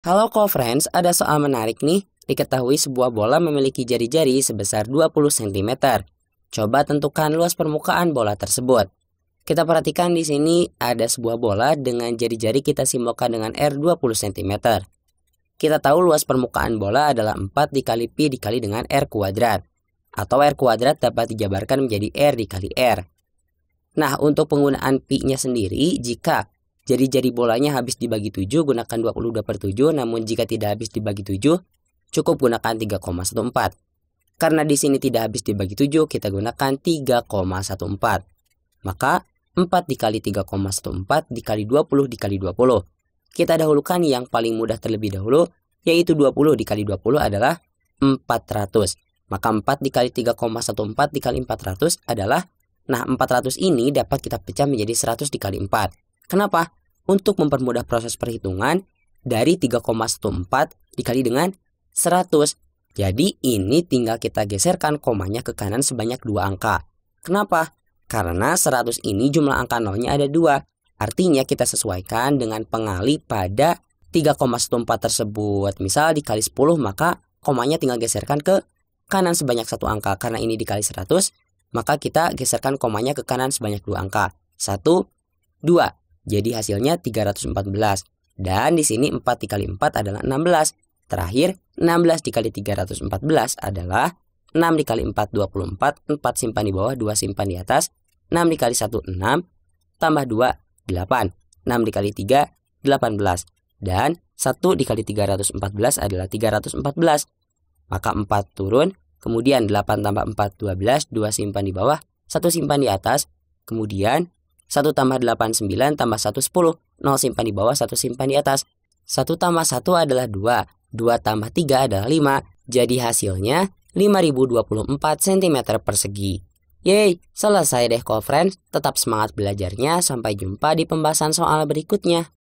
Halo co-friends, ada soal menarik nih. Diketahui sebuah bola memiliki jari-jari sebesar 20 cm. Coba tentukan luas permukaan bola tersebut. Kita perhatikan di sini ada sebuah bola dengan jari-jari kita simbolkan dengan R 20 cm. Kita tahu luas permukaan bola adalah 4 dikali pi dikali dengan R kuadrat. Atau R kuadrat dapat dijabarkan menjadi R dikali R. Nah, untuk penggunaan pi-nya sendiri, jika Jari-jari bolanya habis dibagi 7 gunakan 22 per 7 namun jika tidak habis dibagi 7 cukup gunakan 3,14. Karena di sini tidak habis dibagi 7 kita gunakan 3,14. Maka 4 dikali 3,14 dikali 20 dikali 20. Kita dahulukan yang paling mudah terlebih dahulu yaitu 20 dikali 20 adalah 400. Maka 4 dikali 3,14 dikali 400 adalah Nah, 400 ini dapat kita pecah menjadi 100 dikali 4. Kenapa? untuk mempermudah proses perhitungan dari 3,14 dikali dengan 100. Jadi ini tinggal kita geserkan komanya ke kanan sebanyak dua angka. Kenapa? Karena 100 ini jumlah angka nolnya ada dua. Artinya kita sesuaikan dengan pengali pada 3,14 tersebut. Misal dikali 10 maka komanya tinggal geserkan ke kanan sebanyak satu angka. Karena ini dikali 100 maka kita geserkan komanya ke kanan sebanyak dua angka. 1, 2. Jadi hasilnya 314. Dan di sini 4 dikali 4 adalah 16. Terakhir, 16 dikali 314 adalah 6 dikali 4, 24. 4 simpan di bawah, 2 simpan di atas. 6 dikali 1, 6. Tambah 2, 8. 6 dikali 3, 18. Dan 1 dikali 314 adalah 314. Maka 4 turun, kemudian 8 tambah 4, 12. 2 simpan di bawah, 1 simpan di atas. Kemudian 1 tambah 8, 9, tambah 1, 10. 0 simpan di bawah, 1 simpan di atas. 1 tambah 1 adalah 2. 2 tambah 3 adalah 5. Jadi hasilnya 5024 cm persegi. Yeay, selesai deh call friends Tetap semangat belajarnya. Sampai jumpa di pembahasan soal berikutnya.